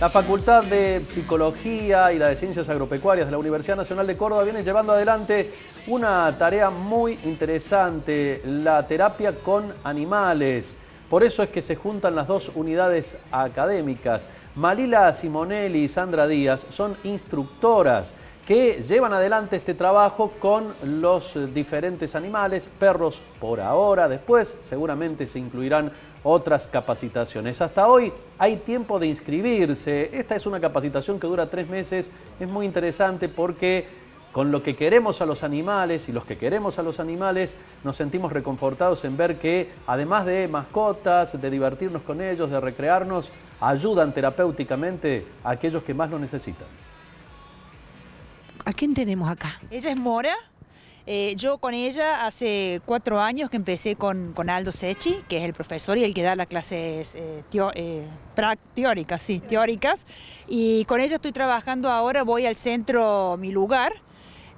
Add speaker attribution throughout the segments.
Speaker 1: La Facultad de Psicología y la de Ciencias Agropecuarias de la Universidad Nacional de Córdoba viene llevando adelante una tarea muy interesante, la terapia con animales. Por eso es que se juntan las dos unidades académicas. Malila Simonelli y Sandra Díaz son instructoras que llevan adelante este trabajo con los eh, diferentes animales, perros por ahora, después seguramente se incluirán otras capacitaciones. Hasta hoy hay tiempo de inscribirse, esta es una capacitación que dura tres meses, es muy interesante porque con lo que queremos a los animales y los que queremos a los animales, nos sentimos reconfortados en ver que, además de mascotas, de divertirnos con ellos, de recrearnos, ayudan terapéuticamente a aquellos que más lo necesitan.
Speaker 2: ¿A quién tenemos acá? Ella es Mora. Eh, yo con ella hace cuatro años que empecé con, con, Aldo Sechi, que es el profesor y el que da las clases eh, eh, teóricas, sí, teóricas. Y con ella estoy trabajando ahora, voy al centro Mi Lugar,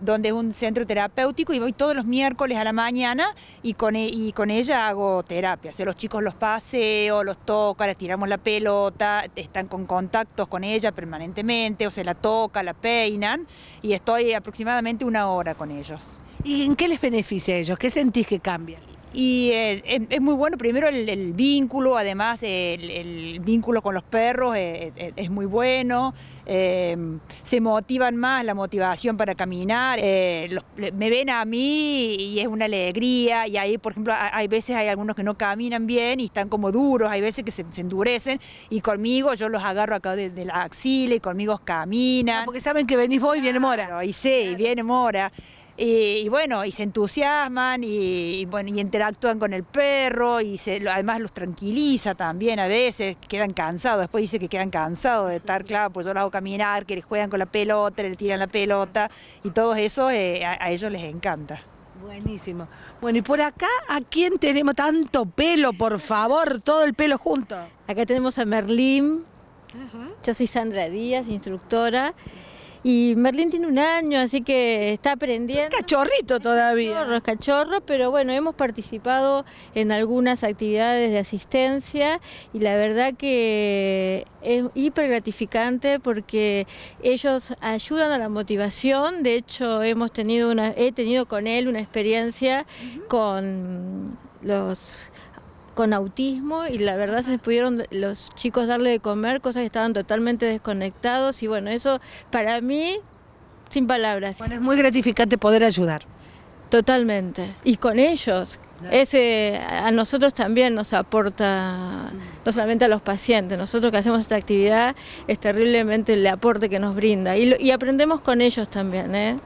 Speaker 2: donde es un centro terapéutico y voy todos los miércoles a la mañana y con, e, con ella hago terapia. O los chicos los paseo, los toca, les tiramos la pelota, están con contactos con ella permanentemente, o se la toca, la peinan y estoy aproximadamente una hora con ellos. ¿Y en qué les beneficia a ellos? ¿Qué sentís que cambia? y eh, es muy bueno, primero el, vínculo, además el, vínculo con los perros eh, eh, es muy bueno, em, se motivan más, la motivación para caminar, me ven a mí y es una alegría, y ahí por ejemplo hay veces hay algunos que no caminan bien y están como duros, hay veces que se, endurecen y conmigo yo los agarro acá de, la axila y conmigo caminan. Ah, porque saben que venís vos y viene Mora. y sí, viene Mora. Y, bueno, y se entusiasman y, bueno, y interactúan con el perro y se, además los tranquiliza también a veces, quedan cansados, después dice que quedan cansados de estar, claro, pues yo los hago caminar, que les juegan con la pelota, le tiran la pelota y todo eso eh, a, ellos les encanta. Buenísimo. Bueno, y por acá, ¿a quién tenemos
Speaker 3: tanto pelo, por favor? Todo el pelo junto. Acá tenemos a Merlín. Yo soy Sandra Díaz, instructora. Y Merlín tiene un año, así que está aprendiendo. Es cachorrito todavía. Es cachorro, pero bueno, hemos participado en algunas actividades de asistencia y la verdad que es hiper gratificante porque ellos ayudan a la motivación. De hecho, hemos tenido una, he tenido con él una experiencia con los con autismo y la verdad se pudieron los chicos darle de comer, cosas que estaban totalmente desconectados y bueno, eso para mí, sin palabras. Bueno, es muy gratificante poder ayudar. Totalmente. Y con ellos, ese a nosotros también nos aporta, mm. no solamente a los pacientes, nosotros que hacemos esta actividad es terriblemente el aporte que nos brinda y, y aprendemos con ellos también. ¿eh?